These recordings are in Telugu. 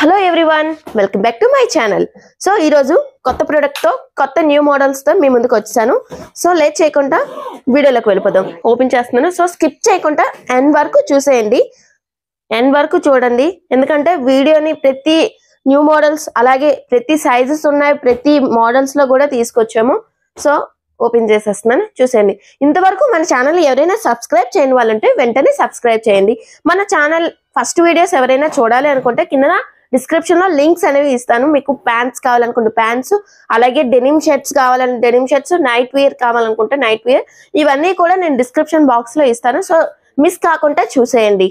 hello everyone welcome back to my channel so ఈరోజు కొత్త ప్రోడక్ట్తో కొత్త న్యూ మోడల్స్తో మీ ముందుకు వచ్చాను సో లేట్ చేయకుండా వీడియోలోకి వెళ్ళిపోదాం ఓపెన్ చేస్తున్నాను సో స్కిప్ చేయకుండా ఎన్ వరకు చూసేయండి ఎన్ వరకు చూడండి ఎందుకంటే వీడియోని ప్రతి న్యూ మోడల్స్ అలాగే ప్రతి సైజెస్ ఉన్నాయి ప్రతి మోడల్స్లో కూడా తీసుకొచ్చాము సో ఓపెన్ చేసేస్తున్నాను చూసేయండి ఇంతవరకు మన ఛానల్ ఎవరైనా సబ్స్క్రైబ్ చేయని వాళ్ళంటే వెంటనే సబ్స్క్రైబ్ చేయండి మన ఛానల్ ఫస్ట్ వీడియోస్ ఎవరైనా చూడాలి అనుకుంటే కింద డిస్క్రిప్షన్లో లింక్స్ అనేవి ఇస్తాను మీకు ప్యాంట్స్ కావాలనుకుంటే ప్యాంట్స్ అలాగే డెనిమ్ షర్ట్స్ కావాలని డెనిమ్ షర్ట్స్ నైట్ వేర్ కావాలనుకుంటే నైట్ వేర్ ఇవన్నీ కూడా నేను డిస్క్రిప్షన్ బాక్స్లో ఇస్తాను సో మిస్ కాకుండా చూసేయండి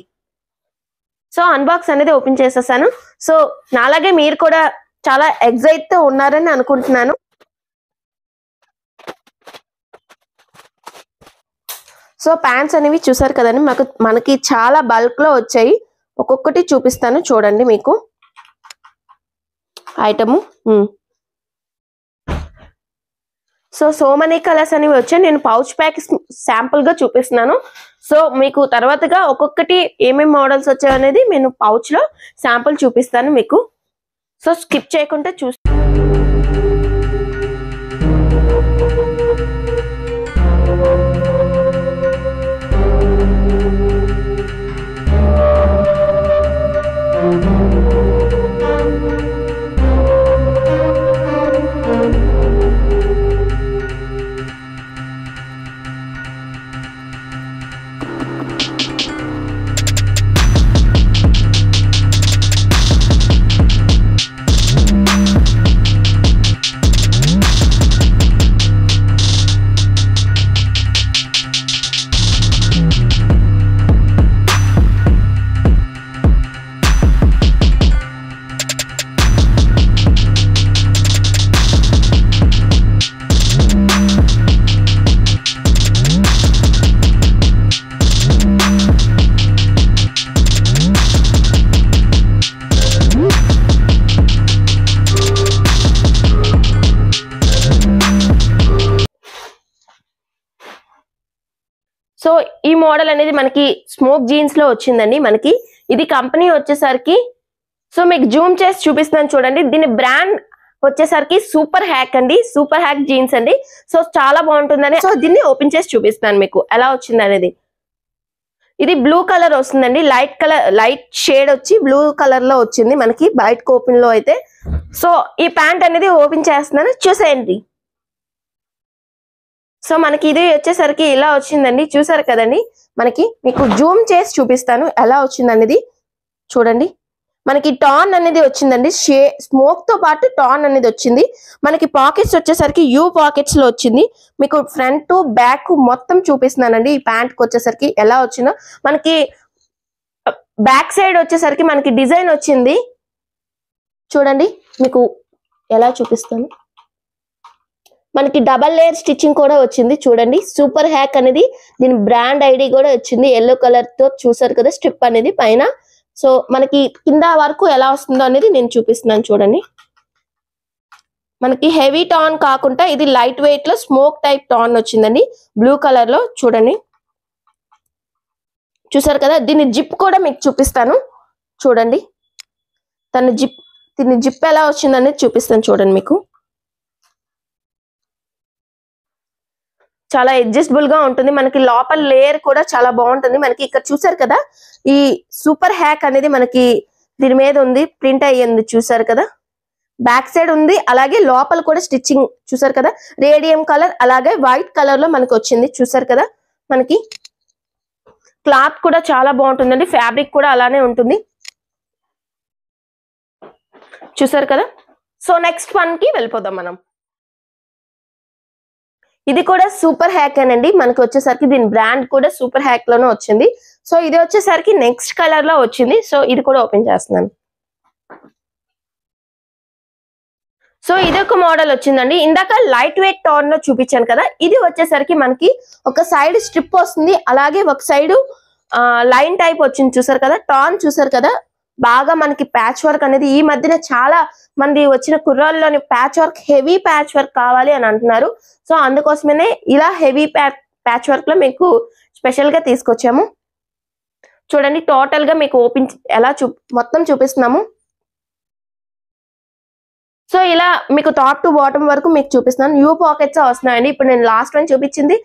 సో అన్బాక్స్ అనేది ఓపెన్ చేసేసాను సో నాలాగే మీరు కూడా చాలా తో ఉన్నారని అనుకుంటున్నాను సో ప్యాంట్స్ అనేవి చూసారు కదండి మాకు మనకి చాలా బల్క్లో వచ్చాయి ఒక్కొక్కటి చూపిస్తాను చూడండి మీకు item so so many colours అనేవి వచ్చాయి నేను పౌచ్ ప్యాక్ శాంపుల్ గా చూపిస్తున్నాను సో మీకు తర్వాతగా ఒక్కొక్కటి ఏమేమి మోడల్స్ వచ్చాయి అనేది నేను పౌచ్ లో శాంపుల్ చూపిస్తాను మీకు సో స్కిప్ చేయకుండా చూస్తాను మనకి స్మోక్ జీన్స్ లో వచ్చిందండి మనకి ఇది కంపెనీ వచ్చేసరికి సో మీకు జూమ్ చేసి చూపిస్తున్నాను చూడండి దీని బ్రాండ్ వచ్చేసరికి సూపర్ హ్యాక్ అండి సూపర్ హ్యాక్ జీన్స్ అండి సో చాలా బాగుంటుందని సో దీన్ని ఓపెన్ చేసి చూపిస్తున్నాను మీకు ఎలా వచ్చింది అనేది ఇది బ్లూ కలర్ వస్తుందండి లైట్ కలర్ లైట్ షేడ్ వచ్చి బ్లూ కలర్ లో వచ్చింది మనకి బయట ఓపెన్ లో అయితే సో ఈ ప్యాంట్ అనేది ఓపెన్ చేస్తున్నాను చూసేయండి సో మనకి ఇది వచ్చేసరికి ఇలా వచ్చిందండి చూసారు కదండి మనకి మీకు జూమ్ చేసి చూపిస్తాను ఎలా వచ్చిందనేది చూడండి మనకి టాన్ అనేది వచ్చిందండి షే స్మోక్ తో పాటు టాన్ అనేది వచ్చింది మనకి పాకెట్స్ వచ్చేసరికి యూ పాకెట్స్ లో వచ్చింది మీకు ఫ్రంట్ బ్యాక్ మొత్తం చూపిస్తున్నానండి ఈ ప్యాంట్ వచ్చేసరికి ఎలా వచ్చిందో మనకి బ్యాక్ సైడ్ వచ్చేసరికి మనకి డిజైన్ వచ్చింది చూడండి మీకు ఎలా చూపిస్తాను మనకి డబల్ లేయర్ స్టిచ్చింగ్ కూడా వచ్చింది చూడండి సూపర్ హ్యాక్ అనేది దీని బ్రాండ్ ఐడి కూడా వచ్చింది ఎల్లో కలర్ తో చూసారు కదా స్ట్రిప్ అనేది పైన సో మనకి కింద వరకు ఎలా వస్తుందో అనేది నేను చూపిస్తున్నాను చూడండి మనకి హెవీ టాన్ కాకుండా ఇది లైట్ వెయిట్ లో స్మోక్ టైప్ టాన్ వచ్చిందండి బ్లూ కలర్ లో చూడండి చూసారు కదా దీని జిప్ కూడా మీకు చూపిస్తాను చూడండి తన జిప్ దీని జిప్ ఎలా వచ్చిందనేది చూపిస్తాను చూడండి మీకు చాలా అడ్జస్టబుల్ గా ఉంటుంది మనకి లోపల లేయర్ కూడా చాలా బాగుంటుంది మనకి ఇక్కడ చూసారు కదా ఈ సూపర్ హ్యాక్ అనేది మనకి దీని మీద ఉంది ప్రింట్ అయ్యింది చూసారు కదా బ్యాక్ సైడ్ ఉంది అలాగే లోపల కూడా స్టిచ్చింగ్ చూసారు కదా రేడియం కలర్ అలాగే వైట్ కలర్ లో మనకి వచ్చింది చూసారు కదా మనకి క్లాత్ కూడా చాలా బాగుంటుందండి ఫ్యాబ్రిక్ కూడా అలానే ఉంటుంది చూసారు కదా సో నెక్స్ట్ వన్ కి వెళ్ళిపోదాం మనం ఇది కూడా సూపర్ హ్యాక్ అండి మనకు వచ్చేసరికి దీని బ్రాండ్ కూడా సూపర్ హ్యాక్ లోనే వచ్చింది సో ఇది వచ్చేసరికి నెక్స్ట్ కలర్ లో వచ్చింది సో ఇది కూడా ఓపెన్ చేస్తున్నాను సో ఇది ఒక మోడల్ వచ్చిందండి ఇందాక లైట్ వెయిట్ టోన్ లో చూపించాను కదా ఇది వచ్చేసరికి మనకి ఒక సైడ్ స్ట్రిప్ వస్తుంది అలాగే ఒక సైడ్ లైన్ టైప్ వచ్చింది చూసారు కదా టోన్ చూసారు కదా బాగా మనకి ప్యాచ్ వర్క్ అనేది ఈ మధ్యన చాలా మంది వచ్చిన కుర్రాళ్ళలోని patch work heavy patch work కావాలి అని అంటున్నారు సో అందుకోసమే ఇలా హెవీ ప్యాచ్ వర్క్ లో మీకు స్పెషల్ గా తీసుకొచ్చాము చూడండి టోటల్ గా మీకు ఓపెన్ ఎలా చూ మొత్తం చూపిస్తున్నాము సో ఇలా మీకు టాప్ టు బాటమ్ వరకు మీకు చూపిస్తున్నాను యూ పాకెట్స్ వస్తున్నాయండి ఇప్పుడు నేను లాస్ట్ వన్ చూపించింది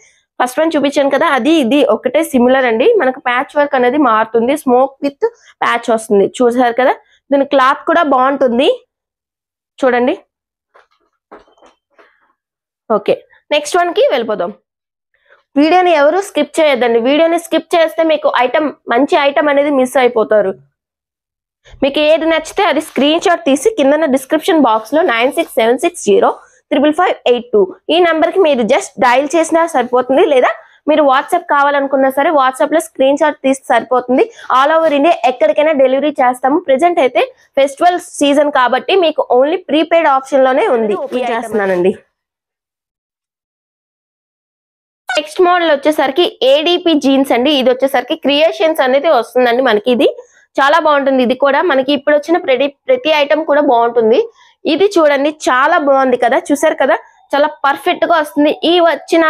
ఫస్ట్ వన్ చూపించాను కదా అది ఇది ఒకటే సిమిలర్ అండి మనకు ప్యాచ్ వర్క్ అనేది మారుతుంది స్మోక్ విత్ ప్యాచ్ వస్తుంది చూసారు కదా దీని క్లాత్ కూడా బాగుంటుంది చూడండి ఓకే నెక్స్ట్ వన్కి వెళ్ళిపోదాం వీడియోని ఎవరు స్కిప్ చేయొద్దండి వీడియోని స్కిప్ చేస్తే మీకు ఐటమ్ మంచి ఐటమ్ అనేది మిస్ అయిపోతారు మీకు ఏది నచ్చితే అది స్క్రీన్ షాట్ తీసి కింద డిస్క్రిప్షన్ బాక్స్లో nine six seven six zero triple five eight two ఈ నెంబర్ కి మీరు జస్ట్ డయల్ చేసినా సరిపోతుంది లేదా మీరు వాట్సాప్ కావాలనుకున్నా సరే వాట్సాప్ లో స్క్రీన్ షాట్ తీసి సరిపోతుంది ఆల్ ఓవర్ ఇండియా ఎక్కడికైనా డెలివరీ చేస్తాము ప్రెసెంట్ అయితే ఫెస్టివల్ సీజన్ కాబట్టి మీకు ఓన్లీ ప్రీపెయిడ్ ఆప్షన్ లోనే ఉంది చేస్తున్నానండి నెక్స్ట్ మోడల్ వచ్చేసరికి ఏడిపి జీన్స్ అండి ఇది వచ్చేసరికి క్రియేషన్స్ అనేది వస్తుందండి మనకి ఇది చాలా బాగుంటుంది ఇది కూడా మనకి ఇప్పుడు వచ్చిన ప్రతి ప్రతి ఐటమ్ కూడా బాగుంటుంది ఇది చూడండి చాలా బాగుంది కదా చూసారు కదా చాలా పర్ఫెక్ట్ గా వస్తుంది ఈ వచ్చిన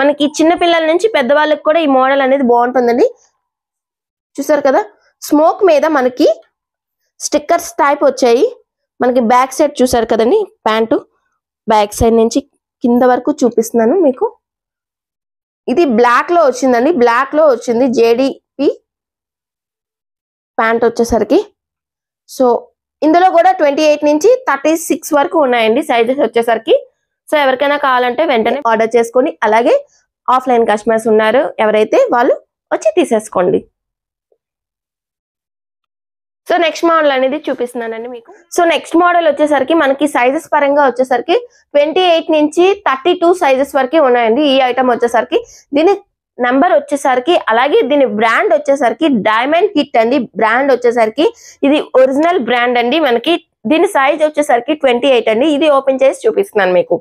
మనకి చిన్న పిల్లల నుంచి పెద్దవాళ్ళకి కూడా ఈ మోడల్ అనేది బాగుంటుందండి చూసారు కదా స్మోక్ మీద మనకి స్టిక్కర్స్ టైప్ వచ్చాయి మనకి బ్యాక్ సైడ్ చూసారు కదండి ప్యాంటు బ్యాక్ సైడ్ నుంచి కింద వరకు చూపిస్తున్నాను మీకు ఇది బ్లాక్ లో వచ్చిందండి బ్లాక్ లో వచ్చింది జేడిపి ప్యాంట్ వచ్చేసరికి సో ఇందులో కూడా ట్వంటీ ఎయిట్ నుంచి థర్టీ సిక్స్ వరకు ఉన్నాయండి సైజెస్ వచ్చేసరికి సో ఎవరికైనా కావాలంటే వెంటనే ఆర్డర్ చేసుకొని అలాగే ఆఫ్లైన్ కస్టమర్స్ ఉన్నారు ఎవరైతే వాళ్ళు వచ్చి తీసేసుకోండి సో నెక్స్ట్ మోడల్ అనేది చూపిస్తున్నానండి మీకు సో నెక్స్ట్ మోడల్ వచ్చేసరికి మనకి సైజెస్ పరంగా వచ్చేసరికి ట్వంటీ ఎయిట్ నుంచి థర్టీ టూ సైజెస్ వరకు ఉన్నాయండి ఈ ఐటమ్ వచ్చేసరికి దీని నెంబర్ వచ్చేసరికి అలాగే దీని బ్రాండ్ వచ్చేసరికి డైమండ్ కిట్ అండి బ్రాండ్ వచ్చేసరికి ఇది ఒరిజినల్ బ్రాండ్ అండి మనకి దీని సైజ్ వచ్చేసరికి ట్వంటీ అండి ఇది ఓపెన్ చేసి చూపిస్తున్నాను మీకు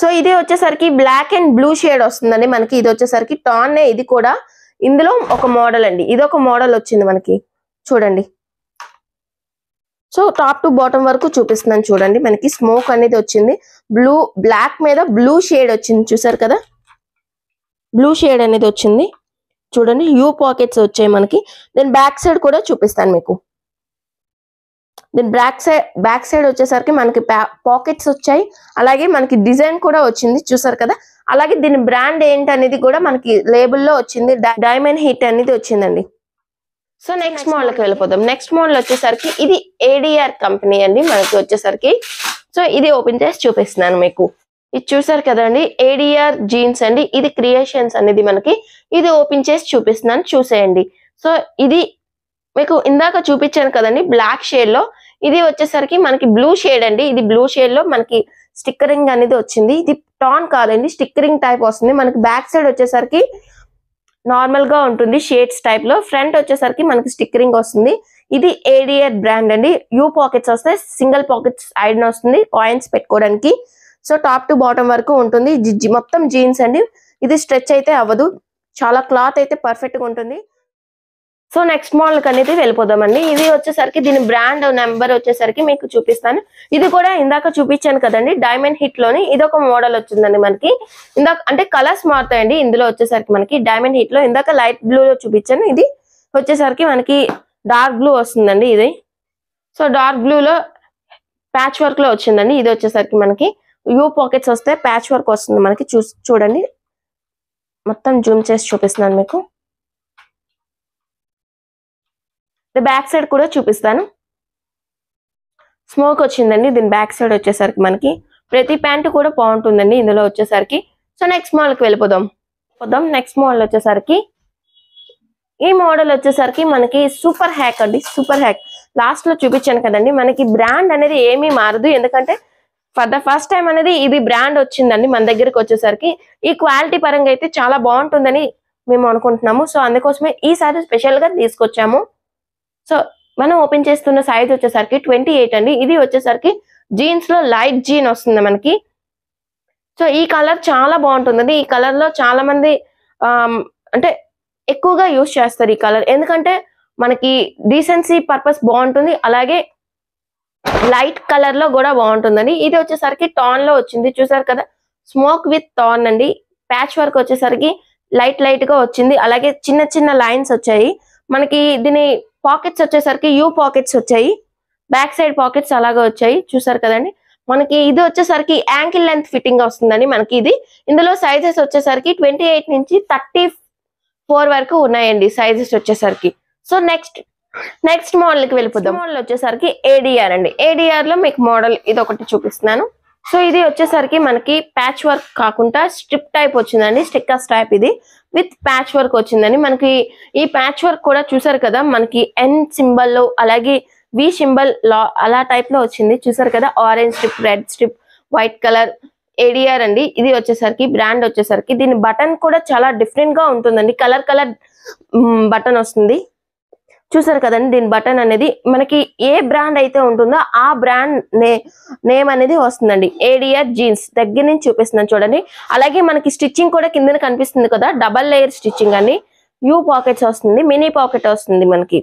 సో ఇది వచ్చేసరికి బ్లాక్ అండ్ బ్లూ షేడ్ వస్తుందండి మనకి ఇది వచ్చేసరికి టాన్ ఇది కూడా ఇందులో ఒక మోడల్ అండి ఇది ఒక మోడల్ వచ్చింది మనకి చూడండి సో టాప్ టు బాటమ్ వరకు చూపిస్తున్నాను చూడండి మనకి స్మోక్ అనేది వచ్చింది బ్లూ బ్లాక్ మీద బ్లూ షేడ్ వచ్చింది చూసారు కదా బ్లూ షేడ్ అనేది వచ్చింది చూడండి యూ పాకెట్స్ వచ్చాయి మనకి దెన్ బ్యాక్ సైడ్ కూడా చూపిస్తాను మీకు then back side back side వచ్చేసరికి మనకి పాకెట్స్ వచ్చాయి అలాగే మనకి డిజైన్ కూడా వచ్చింది చూసారు కదా అలాగే దీని బ్రాండ్ ఏంటనేది కూడా మనకి లేబుల్లో వచ్చింది డైమండ్ హిట్ అనేది వచ్చిందండి సో నెక్స్ట్ మోడల్ కి వెళ్ళిపోతాం నెక్స్ట్ మోడల్ వచ్చేసరికి ఇది ఏడిఆర్ కంపెనీ అండి మనకి వచ్చేసరికి సో ఇది ఓపెన్ చేసి చూపిస్తున్నాను మీకు ఇది చూసారు కదండి ఏడిఆర్ జీన్స్ అండి ఇది క్రియేషన్స్ అనేది మనకి ఇది ఓపెన్ చేసి చూపిస్తున్నాను చూసేయండి సో ఇది మీకు ఇందాక చూపించాను కదండి బ్లాక్ షేడ్ లో ఇది వచ్చేసరికి మనకి బ్లూ షేడ్ అండి ఇది బ్లూ షేడ్ లో మనకి స్టిక్కరింగ్ అనేది వచ్చింది ఇది టాన్ కాదండి స్టిక్కరింగ్ టైప్ వస్తుంది మనకి బ్యాక్ సైడ్ వచ్చేసరికి నార్మల్ గా ఉంటుంది షేడ్స్ టైప్ లో ఫ్రంట్ వచ్చేసరికి మనకి స్టిక్కరింగ్ వస్తుంది ఇది ఏడియర్ బ్రాండ్ అండి యూ పాకెట్స్ వస్తే సింగిల్ పాకెట్స్ ఐడన్ వస్తుంది కాయిన్స్ పెట్టుకోవడానికి సో టాప్ టు బాటమ్ వరకు ఉంటుంది మొత్తం జీన్స్ అండి ఇది స్ట్రెచ్ అయితే అవ్వదు చాలా క్లాత్ అయితే పర్ఫెక్ట్ గా ఉంటుంది సో నెక్స్ట్ మోడల్ అనేది వెళ్ళిపోదామండి ఇది వచ్చేసరికి దీని బ్రాండ్ నెంబర్ వచ్చేసరికి మీకు చూపిస్తాను ఇది కూడా ఇందాక చూపించాను కదండి డైమండ్ హిట్ లోని ఇది ఒక మోడల్ వచ్చిందండి మనకి ఇందాక అంటే కలర్స్ మారుతాయండి ఇందులో వచ్చేసరికి మనకి డైమండ్ హిట్ లో ఇందాక లైట్ బ్లూ లో చూపించాను ఇది వచ్చేసరికి మనకి డార్క్ బ్లూ వస్తుందండి ఇది సో డార్క్ బ్లూ లో ప్యాచ్ వర్క్ లో వచ్చిందండి ఇది వచ్చేసరికి మనకి యూ పాకెట్స్ వస్తే ప్యాచ్ వర్క్ వస్తుంది మనకి చూడండి మొత్తం జూమ్ చేసి చూపిస్తున్నాను మీకు బ్యాక్ సైడ్ కూడా చూపిస్తాను స్మోక్ వచ్చిందండి దీని బ్యాక్ సైడ్ వచ్చేసరికి మనకి ప్రతి ప్యాంటు కూడా బాగుంటుందండి ఇందులో వచ్చేసరికి సో నెక్స్ట్ మోడల్కి వెళ్ళిపోదాం పోదాం నెక్స్ట్ మోడల్ వచ్చేసరికి ఈ మోడల్ వచ్చేసరికి మనకి సూపర్ హ్యాక్ అండి సూపర్ హ్యాక్ లాస్ట్ లో చూపించాను కదండి మనకి బ్రాండ్ అనేది ఏమీ మారదు ఎందుకంటే ఫర్ ద ఫస్ట్ టైం అనేది ఇది బ్రాండ్ వచ్చిందండి మన దగ్గరికి వచ్చేసరికి ఈ క్వాలిటీ పరంగా అయితే చాలా బాగుంటుందని మేము అనుకుంటున్నాము సో అందుకోసమే ఈసారి స్పెషల్ గా తీసుకొచ్చాము సో మనం ఓపెన్ చేస్తున్న సైజ్ వచ్చేసరికి ట్వంటీ ఎయిట్ అండి ఇది వచ్చేసరికి జీన్స్ లో లైట్ జీన్ వస్తుంది మనకి సో ఈ కలర్ చాలా బాగుంటుంది ఈ కలర్ లో చాలా మంది అంటే ఎక్కువగా యూస్ చేస్తారు ఈ కలర్ ఎందుకంటే మనకి డీసెన్సీ పర్పస్ బాగుంటుంది అలాగే లైట్ కలర్ లో కూడా బాగుంటుందండి ఇది వచ్చేసరికి టాన్ లో వచ్చింది చూసారు కదా స్మోక్ విత్ టాన్ అండి ప్యాచ్ వర్క్ వచ్చేసరికి లైట్ లైట్ గా వచ్చింది అలాగే చిన్న చిన్న లైన్స్ వచ్చాయి మనకి దీని పాకెట్స్ వచ్చేసరికి యూ పాకెట్స్ వచ్చాయి బ్యాక్ సైడ్ పాకెట్స్ అలాగే వచ్చాయి చూసారు కదండి మనకి ఇది వచ్చేసరికి యాంకిల్ లెంత్ ఫిట్టింగ్ వస్తుందండి మనకి ఇది ఇందులో సైజెస్ వచ్చేసరికి ట్వంటీ నుంచి థర్టీ వరకు ఉన్నాయండి సైజెస్ వచ్చేసరికి సో నెక్స్ట్ నెక్స్ట్ మోడల్కి వెళ్ళిపోతాం మోడల్ వచ్చేసరికి ఏడిఆర్ అండి ఏడిఆర్ లో మీకు మోడల్ ఇది ఒకటి చూపిస్తున్నాను సో ఇది వచ్చేసరికి మనకి ప్యాచ్ వర్క్ కాకుండా స్ట్రిప్ టైప్ వచ్చిందండి స్టిక్కర్స్ టైప్ ఇది విత్ ప్యాచ్ వర్క్ వచ్చిందని మనకి ఈ ప్యాచ్ వర్క్ కూడా చూసారు కదా మనకి ఎన్ సింబల్లో అలాగే వి సింబల్ లా అలా టైప్ లో వచ్చింది చూసారు కదా orange strip red strip white colour ADR అండి ఇది వచ్చేసరికి బ్రాండ్ వచ్చేసరికి దీని బటన్ కూడా చాలా డిఫరెంట్ గా ఉంటుందండి కలర్ కలర్ బటన్ వస్తుంది చూసారు కదండి దీని బటన్ అనేది మనకి ఏ బ్రాండ్ అయితే ఉంటుందో ఆ బ్రాండ్ నేమ్ అనేది వస్తుందండి ఏడియర్ జీన్స్ దగ్గర నుంచి చూపిస్తున్నాను చూడండి అలాగే మనకి స్టిచ్చింగ్ కూడా కింద కనిపిస్తుంది కదా డబల్ లేయర్ స్టిచ్చింగ్ అని యూ పాకెట్స్ వస్తుంది మినీ పాకెట్ వస్తుంది మనకి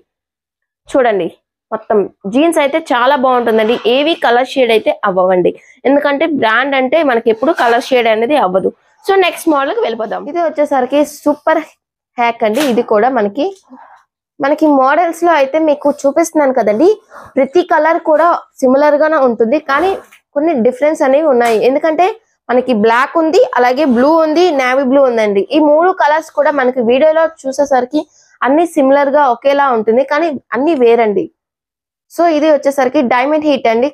చూడండి మొత్తం జీన్స్ అయితే చాలా బాగుంటుందండి ఏవి కలర్ షేడ్ అయితే అవ్వండి ఎందుకంటే బ్రాండ్ అంటే మనకి ఎప్పుడు కలర్ షేడ్ అనేది అవ్వదు సో నెక్స్ట్ మోడల్కి వెళ్ళిపోదాం ఇది వచ్చేసరికి సూపర్ హ్యాక్ అండి ఇది కూడా మనకి మనకి మోడల్స్ లో అయితే మీకు చూపిస్తున్నాను కదండి ప్రతి కలర్ కూడా సిమిలర్ గానే ఉంటుంది కానీ కొన్ని డిఫరెన్స్ అనేవి ఉన్నాయి ఎందుకంటే మనకి బ్లాక్ ఉంది అలాగే బ్లూ ఉంది నేవీ బ్లూ ఉందండి ఈ మూడు కలర్స్ కూడా మనకి వీడియోలో చూసేసరికి అన్ని సిమిలర్ గా ఒకేలా ఉంటుంది కానీ అన్ని వేరండి సో ఇది వచ్చేసరికి డైమండ్ హీట్ అండి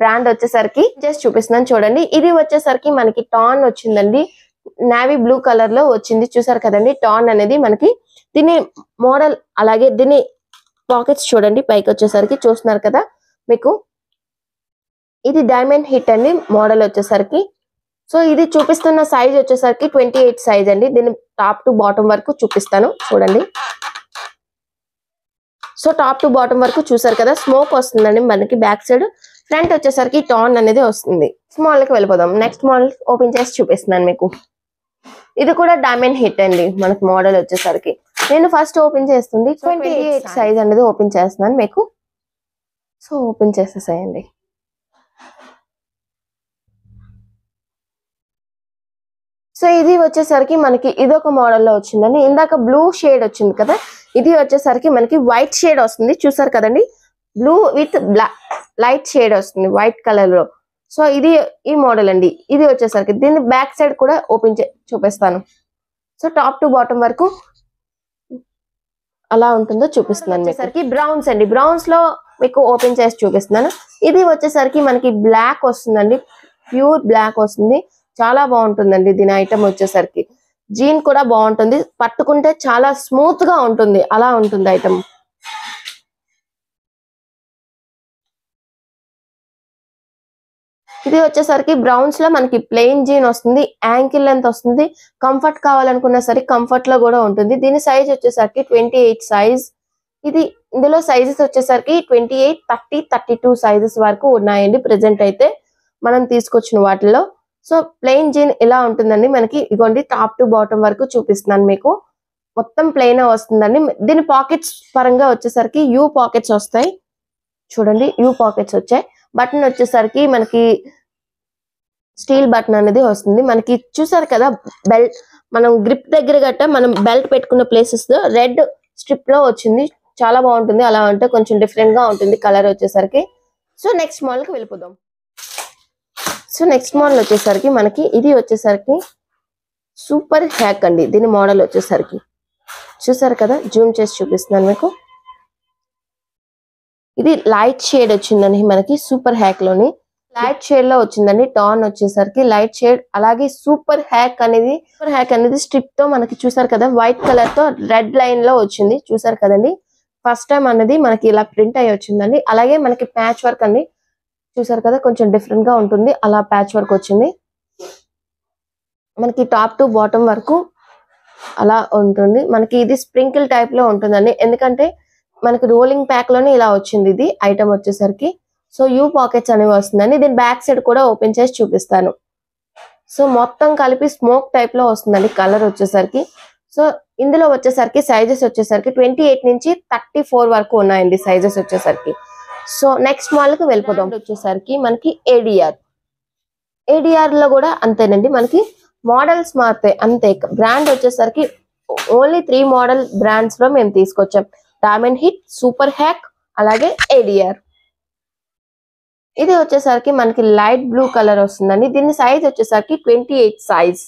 బ్రాండ్ వచ్చేసరికి జస్ట్ చూపిస్తున్నాను చూడండి ఇది వచ్చేసరికి మనకి టాన్ వచ్చిందండి నేవీ బ్లూ కలర్ లో వచ్చింది చూసారు కదండి టాన్ అనేది మనకి దీని మోడల్ అలాగే దీని పాకెట్స్ చూడండి పైకి వచ్చేసరికి చూస్తున్నారు కదా మీకు ఇది డైమండ్ హిట్ అండి మోడల్ వచ్చేసరికి సో ఇది చూపిస్తున్న సైజ్ వచ్చేసరికి ట్వంటీ ఎయిట్ సైజ్ అండి దీని టాప్ టు బాటమ్ వరకు చూపిస్తాను చూడండి సో టాప్ టు బాటమ్ వరకు చూసారు కదా స్మోక్ వస్తుందండి మనకి బ్యాక్ సైడ్ ఫ్రంట్ వచ్చేసరికి టాన్ అనేది వస్తుంది కి వెళ్ళిపోదాం నెక్స్ట్ మోడల్ ఓపెన్ చేసి చూపిస్తున్నాను మీకు ఇది కూడా డైమండ్ హిట్ అండి మనకు మోడల్ వచ్చేసరికి నేను ఫస్ట్ ఓపెన్ చేస్తుంది ట్వంటీ ఎయిట్ సైజ్ అనేది ఓపెన్ చేస్తున్నాను మీకు సో ఓపెన్ చేసేసేయండి సో ఇది వచ్చేసరికి మనకి ఇదొక మోడల్లో వచ్చిందండి ఇందాక బ్లూ షేడ్ వచ్చింది కదా ఇది వచ్చేసరికి మనకి వైట్ షేడ్ వస్తుంది చూసారు కదండి blue with black light shade వస్తుంది వైట్ కలర్ లో సో ఇది ఈ మోడల్ అండి ఇది వచ్చేసరికి దీన్ని బ్యాక్ సైడ్ కూడా ఓపెన్ చే చూపిస్తాను సో టాప్ టు బాటమ్ వరకు అలా ఉంటుందో చూపిస్తున్నాను మీకు బ్రౌన్స్ అండి బ్రౌన్స్ లో మీకు ఓపెన్ చేసి చూపిస్తున్నాను ఇది వచ్చేసరికి మనకి బ్లాక్ వస్తుందండి ప్యూర్ బ్లాక్ వస్తుంది చాలా బాగుంటుందండి దీని ఐటమ్ వచ్చేసరికి జీన్ కూడా బాగుంటుంది పట్టుకుంటే చాలా స్మూత్ గా ఉంటుంది అలా ఉంటుంది ఐటమ్ ఇది వచ్చేసరికి బ్రౌన్స్ లో మనకి ప్లెయిన్ జీన్ వస్తుంది యాంకిల్ లెంత్ వస్తుంది కంఫర్ట్ కావాలనుకున్న సరే కంఫర్ట్ లో కూడా ఉంటుంది దీని సైజ్ వచ్చేసరికి ట్వంటీ ఎయిట్ సైజ్ ఇది ఇందులో సైజెస్ వచ్చేసరికి twenty eight thirty thirty two sizes వరకు ఉన్నాయండి ప్రెసెంట్ అయితే మనం తీసుకొచ్చిన వాటిలో సో ప్లెయిన్ జీన్ ఇలా ఉంటుందండి మనకి ఇగోండి టాప్ టు బాటమ్ వరకు చూపిస్తున్నాను మీకు మొత్తం ప్లెయిన్ వస్తుందండి దీని పాకెట్స్ పరంగా వచ్చేసరికి యూ పాకెట్స్ వస్తాయి చూడండి యూ పాకెట్స్ వచ్చాయి బటన్ వచ్చేసరికి మనకి స్టీల్ బటన్ అనేది వస్తుంది మనకి చూసారు కదా బెల్ట్ మనం గ్రిప్ దగ్గర గట్ట మనం బెల్ట్ పెట్టుకున్న ప్లేసెస్ రెడ్ స్ట్రిప్ లో వచ్చింది చాలా బాగుంటుంది అలా అంటే కొంచెం డిఫరెంట్ గా ఉంటుంది కలర్ వచ్చేసరికి సో నెక్స్ట్ మోడల్ కి వెళ్ళిపోదాం సో నెక్స్ట్ మోడల్ వచ్చేసరికి మనకి ఇది వచ్చేసరికి సూపర్ హ్యాక్ అండి దీని మోడల్ వచ్చేసరికి చూసారు కదా జూమ్ చేసి చూపిస్తున్నాను మీకు ఇది లైట్ షేడ్ వచ్చిందని మనకి సూపర్ హ్యాక్ లోని లైట్ షేడ్ లో వచ్చిందండి టాన్ వచ్చేసరికి లైట్ షేడ్ అలాగే సూపర్ హ్యాక్ అనేది సూపర్ హ్యాక్ అనేది స్ట్రిప్ తో మనకి చూసారు కదా వైట్ కలర్ తో రెడ్ లైన్ లో వచ్చింది చూసారు కదండి ఫస్ట్ టైం అనేది మనకి ఇలా ప్రింట్ అయ్యి వచ్చిందండి అలాగే మనకి ప్యాచ్ వర్క్ అండి చూసారు కదా కొంచెం డిఫరెంట్ గా ఉంటుంది అలా ప్యాచ్ వర్క్ వచ్చింది మనకి టాప్ టు బాటమ్ వరకు అలా ఉంటుంది మనకి ఇది స్ప్రింకిల్ టైప్ లో ఉంటుందండి ఎందుకంటే మనకి రోలింగ్ ప్యాక్ లోనే ఇలా వచ్చింది ఇది ఐటమ్ వచ్చేసరికి సో యూ పాకెట్స్ అనేవి వస్తుందండి దీని బ్యాక్ సైడ్ కూడా ఓపెన్ చేసి చూపిస్తాను సో మొత్తం కలిపి స్మోక్ టైప్ లో వస్తుందండి కలర్ వచ్చేసరికి సో ఇందులో వచ్చేసరికి సైజెస్ వచ్చేసరికి ట్వంటీ ఎయిట్ నుంచి థర్టీ ఫోర్ వరకు ఉన్నాయండి సైజెస్ వచ్చేసరికి సో నెక్స్ట్ కి వెళ్ళిపోదాం వచ్చేసరికి మనకి ఏడిఆర్ ఏడిఆర్లో కూడా అంతేనండి మనకి మోడల్స్ మారుతాయి అంతే బ్రాండ్ వచ్చేసరికి ఓన్లీ త్రీ మోడల్ బ్రాండ్స్లో మేము తీసుకొచ్చాం డామండ్ హిట్ సూపర్ హ్యాక్ అలాగే ఏడిఆర్ ఇది వచ్చేసరికి మనకి లైట్ బ్లూ కలర్ వస్తుందండి దీని సైజ్ వచ్చేసరికి ట్వంటీ ఎయిట్ సైజ్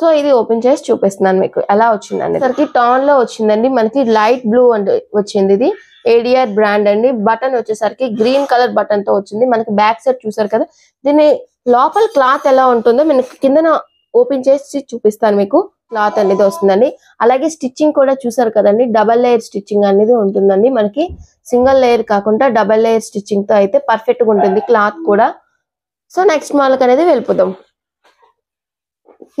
సో ఇది ఓపెన్ చేసి చూపిస్తున్నాను మీకు ఎలా వచ్చిందండి సరికి టాన్ లో వచ్చిందండి మనకి లైట్ బ్లూ అండి వచ్చింది ఇది ఏడిఆర్ బ్రాండ్ అండి బటన్ వచ్చేసరికి గ్రీన్ కలర్ బటన్ తో వచ్చింది మనకి బ్యాక్ సైడ్ చూసారు కదా దీని లోపల క్లాత్ ఎలా ఉంటుందో మనకి కిందన ఓపెన్ చేసి చూపిస్తాను మీకు క్లాత్ అనేది వస్తుందండి అలాగే స్టిచ్చింగ్ కూడా చూసారు కదండి డబల్ లేయర్ స్టిచ్చింగ్ అనేది ఉంటుందండి మనకి సింగిల్ లేయర్ కాకుండా డబల్ లేయర్ స్టిచ్చింగ్ తో అయితే పర్ఫెక్ట్ గా ఉంటుంది క్లాత్ కూడా సో నెక్స్ట్ మోడల్కి అనేది వెళ్ళిపోదాం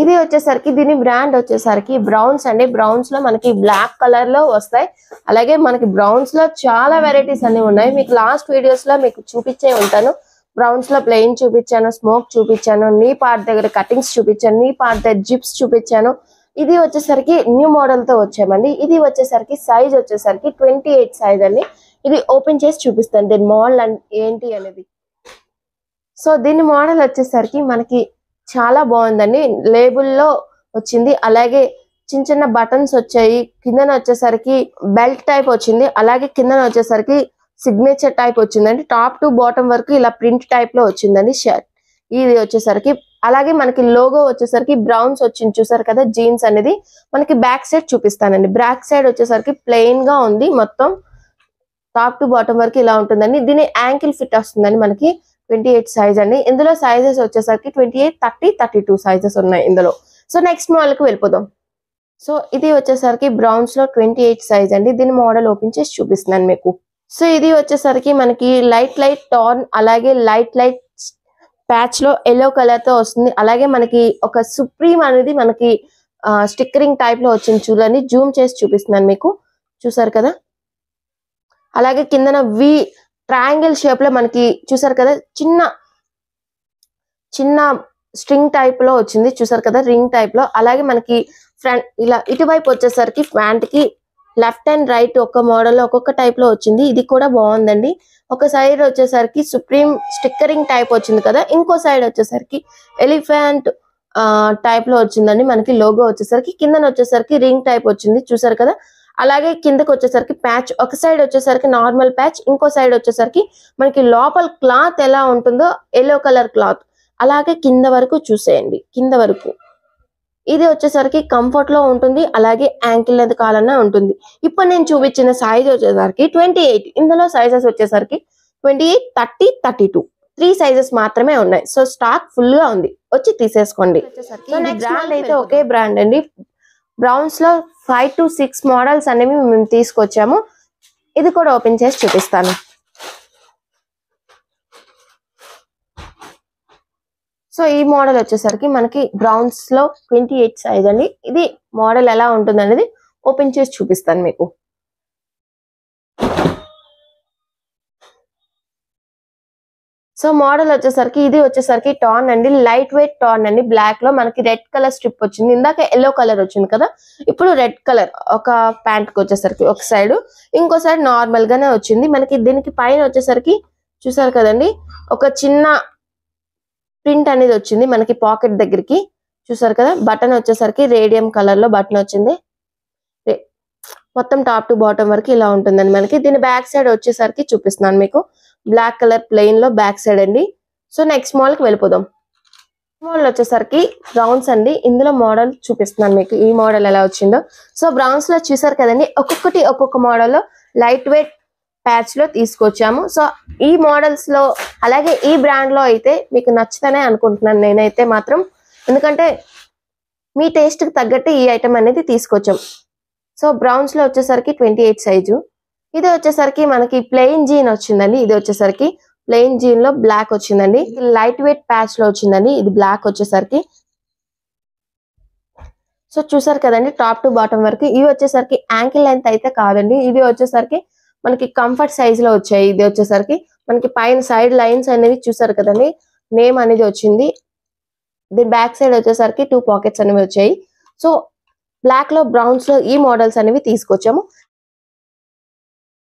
ఇది వచ్చేసరికి దీని బ్రాండ్ వచ్చేసరికి బ్రౌన్స్ అండి బ్రౌన్స్ లో మనకి బ్లాక్ కలర్ లో వస్తాయి అలాగే మనకి బ్రౌన్స్ లో చాలా వెరైటీస్ అన్ని ఉన్నాయి మీకు లాస్ట్ వీడియోస్ లో మీకు చూపించే ఉంటాను బ్రౌన్స్ లో ప్లెయిన్ చూపించాను స్మోక్ చూపించాను నీ పార్ట్ దగ్గర కటింగ్స్ చూపించాను నీ పార్ట్ దగ్గర జిప్స్ చూపించాను ఇది వచ్చేసరికి న్యూ మోడల్ తో వచ్చామండి ఇది వచ్చేసరికి సైజ్ వచ్చేసరికి ట్వంటీ ఎయిట్ సైజ్ అండి ఇది ఓపెన్ చేసి చూపిస్తాను దీని మోడల్ ఏంటి అనేది సో దీని మోడల్ వచ్చేసరికి మనకి చాలా బాగుందండి లేబుల్లో వచ్చింది అలాగే చిన్న చిన్న బటన్స్ వచ్చాయి కిందన వచ్చేసరికి బెల్ట్ టైప్ వచ్చింది అలాగే కిందన వచ్చేసరికి సిగ్నేచర్ టైప్ వచ్చిందండి టాప్ టు బాటమ్ వరకు ఇలా ప్రింట్ టైప్ లో వచ్చిందండి షర్ట్ ఇది వచ్చేసరికి అలాగే మనకి లోగో వచ్చేసరికి బ్రౌన్స్ వచ్చింది చూసారు కదా జీన్స్ అనేది మనకి బ్యాక్ సైడ్ చూపిస్తానండి బ్యాక్ సైడ్ వచ్చేసరికి ప్లెయిన్ గా ఉంది మొత్తం టాప్ టు బాటమ్ వరకు ఇలా ఉంటుందండి దీని యాంకిల్ ఫిట్ వస్తుందండి మనకి ట్వంటీ ఎయిట్ సైజ్ అండి ఇందులో సైజెస్ వచ్చేసరికి twenty eight thirty thirty two sizes ఉన్నాయి ఇందులో సో నెక్స్ట్ మోడల్కి వెళ్ళిపోదాం సో ఇది వచ్చేసరికి బ్రౌన్స్ లో ట్వంటీ ఎయిట్ సైజ్ అండి దీని మోడల్ ఓపెన్ చేసి చూపిస్తున్నాను మీకు సో ఇది వచ్చేసరికి మనకి లైట్ లైట్ టోర్న్ అలాగే లైట్ లైట్ ప్యాచ్ లో ఎల్లో కలర్ తో వస్తుంది అలాగే మనకి ఒక సుప్రీం అనేది మనకి స్టిక్కరింగ్ టైప్ లో వచ్చింది చూడండి జూమ్ చేసి చూపిస్తున్నాను మీకు చూసారు కదా అలాగే కిందన వి ట్రయాంగిల్ షేప్ లో మనకి చూసారు కదా చిన్న చిన్న స్ట్రింగ్ టైప్ లో వచ్చింది చూసారు కదా రింగ్ టైప్ లో అలాగే మనకి ఫ్రంట్ ఇలా ఇటువైపు వచ్చేసరికి ఫ్యాంట్ కి లెఫ్ట్ అండ్ రైట్ ఒక్క మోడల్ ఒక్కొక్క టైప్ లో వచ్చింది ఇది కూడా బాగుందండి ఒక సైడ్ వచ్చేసరికి సుప్రీం స్టిక్కరింగ్ టైప్ వచ్చింది కదా ఇంకో సైడ్ వచ్చేసరికి ఎలిఫెంట్ టైప్ లో వచ్చిందండి మనకి లోగో వచ్చేసరికి కింద వచ్చేసరికి రింగ్ టైప్ వచ్చింది చూసారు కదా అలాగే కిందకి వచ్చేసరికి ప్యాచ్ ఒక సైడ్ వచ్చేసరికి నార్మల్ ప్యాచ్ ఇంకో సైడ్ వచ్చేసరికి మనకి లోపల క్లాత్ ఎలా ఉంటుందో ఎల్లో కలర్ క్లాత్ అలాగే కింద వరకు చూసేయండి కింద వరకు ఇది వచ్చేసరికి కంఫర్ట్ లో ఉంటుంది అలాగే యాంకిల్ లెంత్ కాలన్నా ఉంటుంది ఇప్పుడు నేను చూపించిన సైజ్ వచ్చేసరికి ట్వంటీ ఎయిట్ ఇందులో సైజెస్ వచ్చేసరికి twenty eight thirty thirty two three sizes మాత్రమే ఉన్నాయి సో స్టాక్ ఫుల్ గా ఉంది వచ్చి తీసేసుకోండి బ్రాండ్ అయితే ఒకే బ్రాండ్ అండి బ్రౌన్స్ లో ఫైవ్ టు సిక్స్ మోడల్స్ అనేవి మేము తీసుకొచ్చాము ఇది కూడా ఓపెన్ చేసి చూపిస్తాను సో ఈ మోడల్ వచ్చేసరికి మనకి బ్రౌన్స్ లో ట్వంటీ ఎయిట్ సైజ్ అండి ఇది మోడల్ ఎలా ఉంటుంది అనేది ఓపెన్ చేసి చూపిస్తాను మీకు సో మోడల్ వచ్చేసరికి ఇది వచ్చేసరికి టాన్ అండి లైట్ వెయిట్ టాన్ అండి బ్లాక్ లో మనకి రెడ్ కలర్ స్ట్రిప్ వచ్చింది ఇందాక ఎల్లో కలర్ వచ్చింది కదా ఇప్పుడు రెడ్ కలర్ ఒక ప్యాంట్ కి వచ్చేసరికి ఒక సైడ్ ఇంకో సైడ్ నార్మల్ గానే వచ్చింది మనకి దీనికి పైన వచ్చేసరికి చూసారు కదండి ఒక చిన్న ప్రింట్ అనేది వచ్చింది మనకి పాకెట్ దగ్గరికి చూసారు కదా బటన్ వచ్చేసరికి రేడియం కలర్ లో బటన్ వచ్చింది మొత్తం టాప్ టు బాటమ్ వరకు ఇలా ఉంటుందండి మనకి దీని బ్యాక్ సైడ్ వచ్చేసరికి చూపిస్తున్నాను మీకు బ్లాక్ కలర్ ప్లెయిన్ లో బ్యాక్ సైడ్ అండి సో నెక్స్ట్ మోడల్ కి వెళ్ళిపోదాం మోడల్ వచ్చేసరికి బ్రౌన్స్ అండి ఇందులో మోడల్ చూపిస్తున్నాను మీకు ఈ మోడల్ ఎలా వచ్చిందో సో బ్రౌన్స్ లో చూసారు కదండి ఒక్కొక్కటి ఒక్కొక్క మోడల్లో లైట్ వెయిట్ ప్యాచ్ లో తీసుకొచ్చాము సో ఈ మోడల్స్ లో అలాగే ఈ బ్రాండ్ లో అయితే మీకు నచ్చుతానే అనుకుంటున్నాను నేనైతే మాత్రం ఎందుకంటే మీ టేస్ట్ కి తగ్గట్టు ఈ ఐటమ్ అనేది తీసుకొచ్చాం సో బ్రౌన్స్ లో వచ్చేసరికి ట్వంటీ ఎయిట్ సైజు ఇది వచ్చేసరికి మనకి ప్లెయిన్ జీన్ వచ్చిందండి ఇది వచ్చేసరికి ప్లెయిన్ జీన్ లో బ్లాక్ వచ్చిందండి ఇది లైట్ వెయిట్ ప్యాచ్ లో వచ్చిందండి ఇది బ్లాక్ వచ్చేసరికి సో చూసారు కదండి టాప్ టు బాటమ్ వరకు ఇవి వచ్చేసరికి యాంకిల్ లెంత్ అయితే కాదండి ఇది వచ్చేసరికి మనకి కంఫర్ట్ సైజ్ లో వచ్చాయి ఇది వచ్చేసరికి మనకి పైన సైడ్ లైన్స్ అనేది చూసారు కదండి నేమ్ అనేది వచ్చింది దీని బ్యాక్ సైడ్ వచ్చేసరికి టూ పాకెట్స్ అనేవి వచ్చాయి సో బ్లాక్ లో బ్రౌన్స్ లో ఈ మోడల్స్ అనేవి తీసుకొచ్చాము